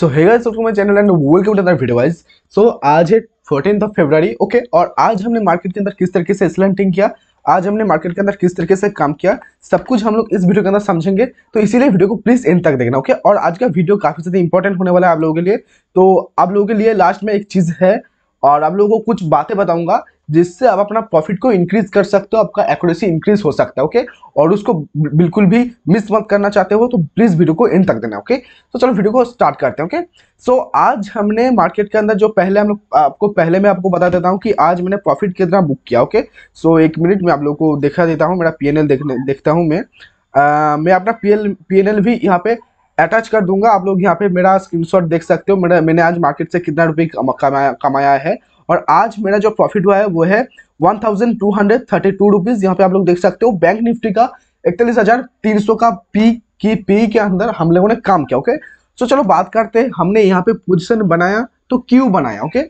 सो हेगा channel and world to other video wise so आज है फोर्टीन ऑफ फेब्रवरी ओके और आज हमने मार्केट के अंदर किस तरीके से स्लेंटिंग किया आज हमने मार्केट के अंदर किस तरीके से काम किया सब कुछ हम लोग इस वीडियो के अंदर समझेंगे तो इसीलिए वीडियो को प्लीज एंड तक देखना ओके और आज का वीडियो काफी ज्यादा इंपॉर्टेंट होने वाला है आप लोगों के लिए तो आप लोगों के लिए लास्ट में एक चीज है और आप लोगों को कुछ बातें बताऊंगा जिससे आप अपना प्रॉफिट को इंक्रीज कर सकते हो आपका एक्यूरेसी इंक्रीज हो सकता है ओके और उसको बिल्कुल भी मिस मत करना चाहते हो तो प्लीज़ वीडियो को इन तक देना ओके तो चलो वीडियो को स्टार्ट करते हैं ओके सो आज हमने मार्केट के अंदर जो पहले हम लोग आपको पहले मैं आपको बता देता हूँ कि आज मैंने प्रॉफिट कितना बुक किया ओके सो एक मिनट में आप लोग को देखा देता हूँ मेरा पी देखने देखता हूँ मैं आ, मैं अपना पी एल भी यहाँ पे अटैच कर दूंगा आप लोग यहाँ पे मेरा स्क्रीनशॉट देख सकते हो मेरा मैंने आज मार्केट से कितना रुपये कमाया है और आज मेरा जो प्रॉफिट हुआ है वो है one thousand two hundred thirty two rupees यहाँ पे आप लोग देख सकते हो बैंक निफ्टी का इकतालीस हज़ार तीन सौ का पी की पी के अंदर हम लोगों ने काम किया ओके सो चलो बात करते हैं हमने यहाँ पे पोजिशन बनाया तो क्यों बनाया ओके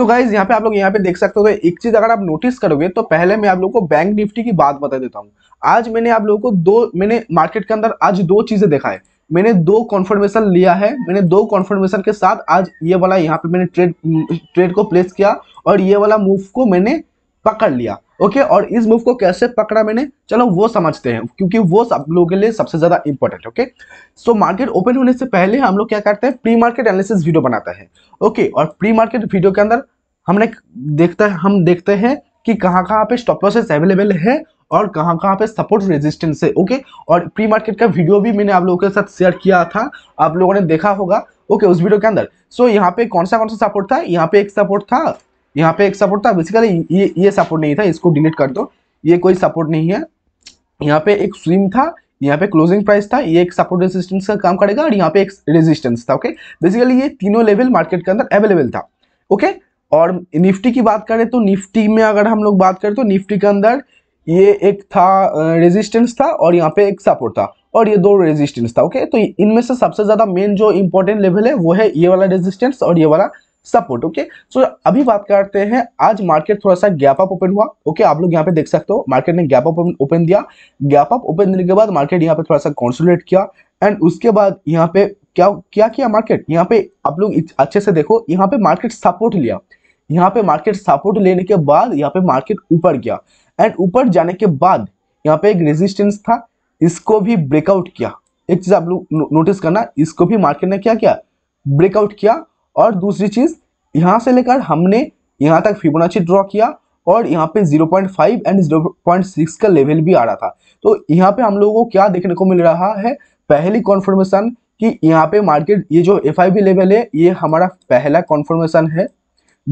सो गाइज यहाँ पे आप लोग यहाँ पे देख सकते हो तो एक चीज अगर आप नोटिस करोगे तो पहले मैं आप लोग को बैंक निफ्टी की बात बता देता हूँ आज मैंने आप लोगों को दो मैंने मार्केट के अंदर आज दो चीजें देखा है मैंने दो कॉन्फर्मेशन लिया है मैंने दो कॉन्फर्मेशन के साथ आज ये वाला यहाँ पे मैंने ट्रेड ट्रेड को प्लेस किया और ये वाला मूव को मैंने पकड़ लिया ओके और इस मूव को कैसे पकड़ा मैंने चलो वो समझते हैं क्योंकि वो सब लोगों के लिए सबसे ज़्यादा important okay so market open होने से पहले हम लोग क्या करते हैं प्री मार्केट एनालिसिस वीडियो बनाता है ओके और प्री मार्केट वीडियो के अंदर हमने देखता है हम देखते हैं कि कहाँ कहाँ पे स्टॉप लॉसेस अवेलेबल है और कहाँ कहाँ पे सपोर्ट रेजिस्टेंस है ओके और प्री मार्केट का वीडियो भी मैंने आप लोगों के साथ शेयर किया था आप लोगों ने देखा होगा ओके उस वीडियो के अंदर सो so, यहाँ पे कौन सा कौन सा सपोर्ट था यहाँ पे एक सपोर्ट था यहाँ पे एक सपोर्ट था बेसिकली ये ये सपोर्ट नहीं था इसको डिलीट कर दो ये कोई सपोर्ट नहीं है यहाँ पे एक स्विम था यहाँ पे क्लोजिंग प्राइस था ये एक सपोर्ट रेजिस्टेंस का काम करेगा और यहाँ पे एक रेजिस्टेंस था ओके बेसिकली ये तीनों लेवल मार्केट के अंदर अवेलेबल था ओके और निफ्टी की बात करें तो निफ्टी में अगर हम लोग बात करें तो निफ्टी के अंदर ये एक था रेजिस्टेंस था और यहाँ पे एक सपोर्ट था और ये दो रेजिस्टेंस था ओके तो इनमें से सबसे ज़्यादा मेन जो इंपॉर्टेंट लेवल है वो है ये वाला रेजिस्टेंस और ये वाला सपोर्ट ओके सो अभी बात करते हैं आज मार्केट थोड़ा सा गैप अप ओपन हुआ ओके आप लोग यहाँ पे देख सकते हो मार्केट ने गैप अप ओपन दिया गैप अप ओपन देने के बाद मार्केट यहाँ पे थोड़ा सा कॉन्सोलेट किया एंड उसके बाद यहाँ पे क्या क्या किया मार्केट यहाँ पे आप लोग अच्छे से देखो यहाँ पे मार्केट सपोर्ट लिया यहाँ पे मार्केट सपोर्ट लेने के बाद यहाँ पे मार्केट ऊपर गया एंड ऊपर जाने के बाद यहाँ पे एक रेजिस्टेंस था इसको भी ब्रेकआउट किया एक चीज आप लोग नोटिस करना इसको भी मार्केट ने क्या किया ब्रेकआउट किया और दूसरी चीज़ यहाँ से लेकर हमने यहाँ तक फिबोनाची ड्रॉ किया और यहाँ पे 0.5 एंड 0.6 का लेवल भी आ रहा था तो यहाँ पे हम लोगों को क्या देखने को मिल रहा है पहली कॉन्फर्मेशन कि यहाँ पे मार्केट ये जो एफ लेवल है ये हमारा पहला कॉन्फर्मेशन है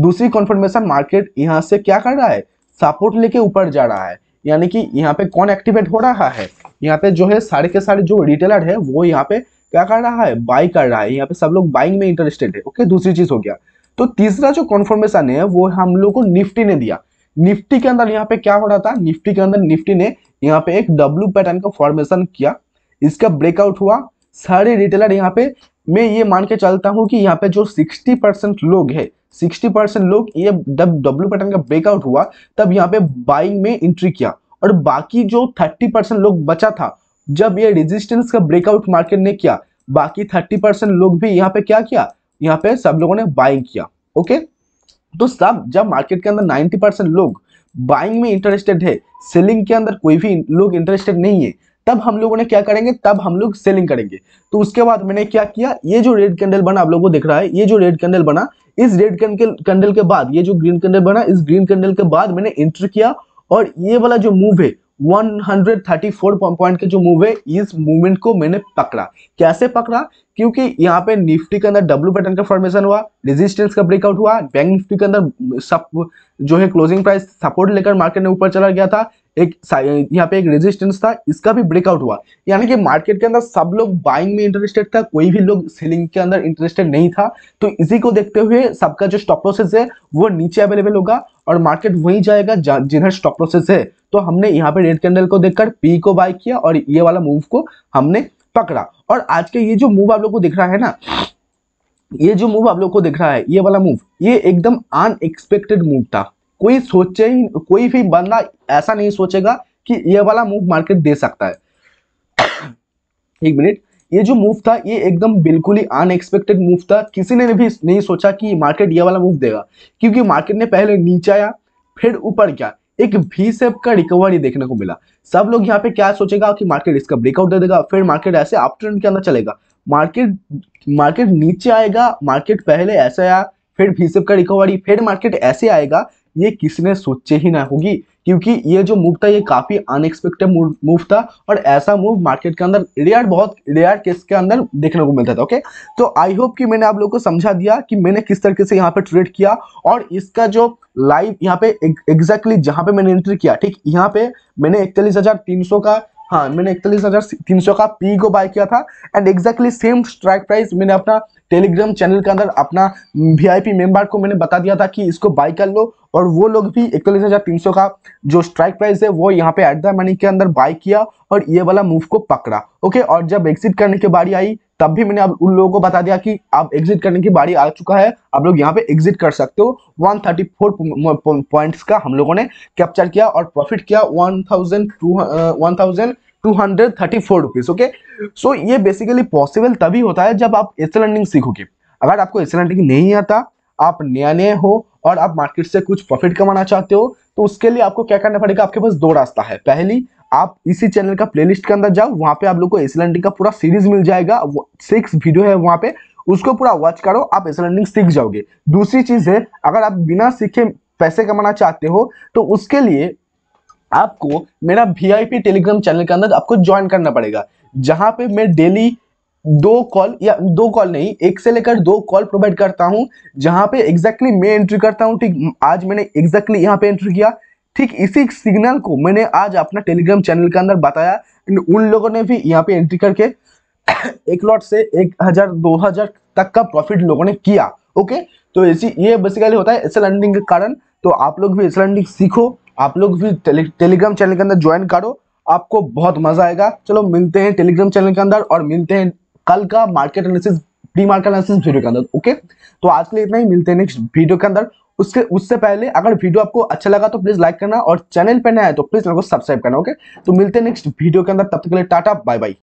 दूसरी कॉन्फर्मेशन मार्केट यहाँ से क्या कर रहा है सपोर्ट लेके ऊपर जा रहा है यानी कि यहाँ पे कौन एक्टिवेट हो रहा है यहाँ पे जो है सारे के सारे जो रिटेलर है वो यहाँ पे क्या कर रहा है बाई कर रहा है यहाँ पे सब लोग बाइंग में इंटरेस्टेड है ओके दूसरी चीज हो गया तो तीसरा जो कॉन्फर्मेशन है वो हम लोग को निफ्टी ने दिया निफ्टी के अंदर यहाँ पे क्या हो रहा था निफ्टी के अंदर निफ्टी ने यहाँ पे एक डब्ल्यू पैटर्न का फॉर्मेशन किया इसका ब्रेकआउट हुआ सारे रिटेलर यहाँ पे मैं ये मान के चलता हूँ कि यहाँ पे जो 60 परसेंट लोग है 60 परसेंट लोग ये डब्ल्यू पैटर्न का ब्रेकआउट हुआ तब यहाँ पे बाइंग में एंट्री किया और बाकी जो 30 परसेंट लोग बचा था जब ये रेजिस्टेंस का ब्रेकआउट मार्केट ने किया बाकी थर्टी परसेंट लोग भी यहाँ पे क्या किया यहाँ पे सब लोगों ने बाइंग किया ओके तो सब जब मार्केट के अंदर नाइनटी परसेंट लोग बाइंग में इंटरेस्टेड है सेलिंग के अंदर कोई भी लोग इंटरेस्टेड नहीं है तब हम लोगों ने क्या करेंगे तब हम लोग सेलिंग करेंगे तो उसके बाद मैंने क्या किया ये जो रेड कैंडल बना आप लोगों को दिख रहा है ये जो रेड कैंडल बना इस रेड कैंडल कैंडल के बाद ये जो ग्रीन कैंडल बना इस ग्रीन कैंडल के बाद मैंने एंटर किया और ये वाला जो मूव है 134 पॉइंट के जो मूव है इस मूवमेंट को मैंने पकड़ा कैसे पकड़ा क्योंकि यहाँ पे निफ्टी के अंदर डब्ल्यू पैटर्न का फॉर्मेशन हुआ रेजिस्टेंस का ब्रेकआउट हुआ बैंक निफ्टी के अंदर सब जो है क्लोजिंग प्राइस सपोर्ट लेकर मार्केट में ऊपर चला गया था एक यहाँ पे एक रेजिस्टेंस था इसका भी ब्रेकआउट हुआ यानी कि मार्केट के अंदर सब लोग बाइंग में इंटरेस्टेड था कोई भी लोग सेलिंग के अंदर इंटरेस्टेड नहीं था तो इसी को देखते हुए सबका जो स्टॉप प्रोसेस है वो नीचे अवेलेबल होगा और मार्केट वहीं जाएगा जिधर स्टॉप प्रोसेस है तो हमने यहाँ पे रेड कैंडल को देखकर पी को बाय किया और ये वाला मूव को हमने पकड़ा और आज के ये जो मूव आप लोग को दिख रहा है ना ये जो मूव आप लोग को दिख रहा है ये वाला मूव ये एकदम अनएक्सपेक्टेड मूव था कोई सोचे ही कोई भी बंदा ऐसा नहीं सोचेगा कि ये वाला मूव मार्केट दे सकता है एक मिनट ये जो मूव था ये एकदम बिल्कुल ही अनएक्सपेक्टेड मूव था किसी ने भी नहीं सोचा कि मार्केट ये वाला मूव देगा क्योंकि मार्केट ने पहले नीचे आया फिर ऊपर क्या एक भी सेप का रिकवरी देखने को मिला सब लोग यहाँ पे क्या सोचेगा कि मार्केट इसका ब्रेकआउट दे देगा फिर मार्केट ऐसे अप ट्रेंड के अंदर चलेगा मार्केट मार्केट नीचे आएगा मार्केट पहले ऐसे आया फिर भी सेप का रिकवरी फिर मार्केट ऐसे आएगा ये किसने सोचे ही ना होगी क्योंकि ये जो मूव था ये काफ़ी अनएक्सपेक्टेड मूव था और ऐसा मूव मार्केट के अंदर रेयर बहुत रेयर केस के अंदर देखने को मिलता था ओके तो आई होप कि मैंने आप लोगों को समझा दिया कि मैंने किस तरीके से यहाँ पे ट्रेड किया और इसका जो लाइव यहाँ पे एग्जैक्टली जहाँ पे मैंने एंट्री किया ठीक यहाँ पे मैंने इकतालीस हज़ार तीन सौ का हाँ मैंने इकतालीस हज़ार तीन सौ का पी को बाय किया था and exactly same strike price मैंने अपना टेलीग्राम चैनल के अंदर अपना वीआईपी मेंबर को मैंने बता दिया था कि इसको बाय कर लो और वो लोग भी इकतालीस तो हज़ार तीन सौ का जो स्ट्राइक प्राइस है वो यहाँ पे एट द मनी के अंदर बाय किया और ये वाला मूव को पकड़ा ओके और जब एग्जिट करने की बारी आई तब भी मैंने अब उन लोगों को बता दिया कि आप एग्जिट करने की बारी आ चुका है आप लोग यहाँ पे एग्जिट कर सकते हो 134 पॉइंट्स का हम लोगों ने कैप्चर किया और प्रॉफिट किया one thousand two one thousand two hundred thirty four rupees okay so ये बेसिकली पॉसिबल तभी होता है जब आप एस लर्निंग सीखोगे अगर आपको एस लर्निंग नहीं आता आप नया नए हो और आप मार्केट से कुछ प्रॉफिट कमाना चाहते हो तो उसके लिए आपको क्या करना पड़ेगा आपके पास दो रास्ता है पहली आप इसी चैनल का प्लेलिस्ट के अंदर जाओ वहां पे आप लोग को एस का पूरा सीरीज मिल जाएगा सिक्स वीडियो है वहां पे उसको पूरा वॉच करो आप एस सीख जाओगे दूसरी चीज़ है अगर आप बिना सीखे पैसे कमाना चाहते हो तो उसके लिए आपको मेरा वी टेलीग्राम चैनल के अंदर आपको ज्वाइन करना पड़ेगा जहां पे मैं डेली दो कॉल या दो कॉल नहीं एक से लेकर दो कॉल प्रोवाइड करता हूं जहां पे एग्जैक्टली exactly मैं एंट्री करता हूं ठीक आज मैंने एग्जैक्टली exactly यहां पे एंट्री किया ठीक इसी सिग्नल को मैंने आज अपना टेलीग्राम चैनल के अंदर बताया उन लोगों ने भी यहाँ पे एंट्री करके एक लॉट से एक हजार दो हजार तक का प्रॉफिट लोगों ने किया ओके तो इसी ये बेसिकली होता है एस लर्निंग के कारण तो आप लोग भी एस लर्निंग सीखो आप लोग भी टेलीग्राम चैनल के अंदर ज्वाइन करो आपको बहुत मजा आएगा चलो मिलते हैं टेलीग्राम चैनल के अंदर और मिलते हैं कल का market analysis pre market analysis video के अंदर ओके तो आज के लिए इतना ही मिलते हैं नेक्स्ट वीडियो के अंदर उसके उससे पहले अगर वीडियो आपको अच्छा लगा तो प्लीज लाइक करना और चैनल पर नया है तो प्लीज चैनल को सब्सक्राइब करना ओके तो मिलते हैं नेक्स्ट वीडियो के अंदर तब तक के लिए टाटा बाय बाय